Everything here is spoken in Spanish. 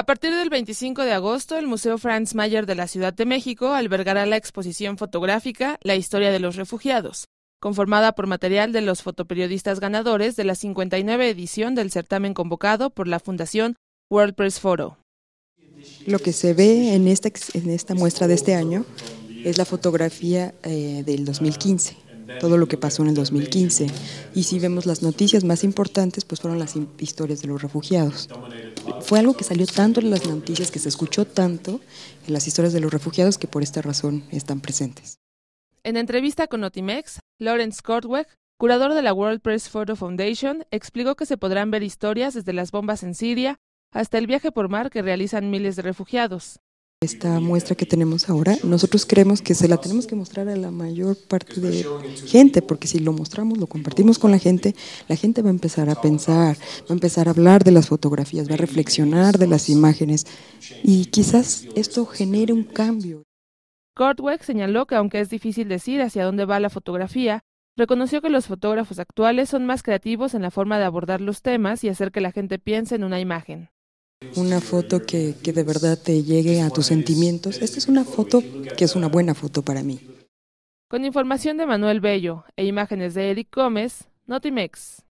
A partir del 25 de agosto, el Museo Franz Mayer de la Ciudad de México albergará la exposición fotográfica La historia de los refugiados, conformada por material de los fotoperiodistas ganadores de la 59 edición del certamen convocado por la Fundación World Press Photo. Lo que se ve en esta, muestra de este año es la fotografía eh, del 2015, todo lo que pasó en el 2015. Y si vemos las noticias más importantes, pues fueron las historias de los refugiados fue algo que salió tanto en las noticias, que se escuchó tanto en las historias de los refugiados, que por esta razón están presentes. En entrevista con Otimex, Lawrence Kortweg, curador de la World Press Photo Foundation, explicó que se podrán ver historias desde las bombas en Siria hasta el viaje por mar que realizan miles de refugiados esta muestra que tenemos ahora, nosotros creemos que se la tenemos que mostrar a la mayor parte de gente, porque si lo mostramos, lo compartimos con la gente, la gente va a empezar a pensar, va a empezar a hablar de las fotografías, va a reflexionar de las imágenes y quizás esto genere un cambio. Kortweg señaló que aunque es difícil decir hacia dónde va la fotografía, reconoció que los fotógrafos actuales son más creativos en la forma de abordar los temas y hacer que la gente piense en una imagen una foto que, de verdad te llegue a tus sentimientos. Esta es una foto que es una buena foto para mí. Con información de Manuel Bello e imágenes de Eric Gómez, Notimex.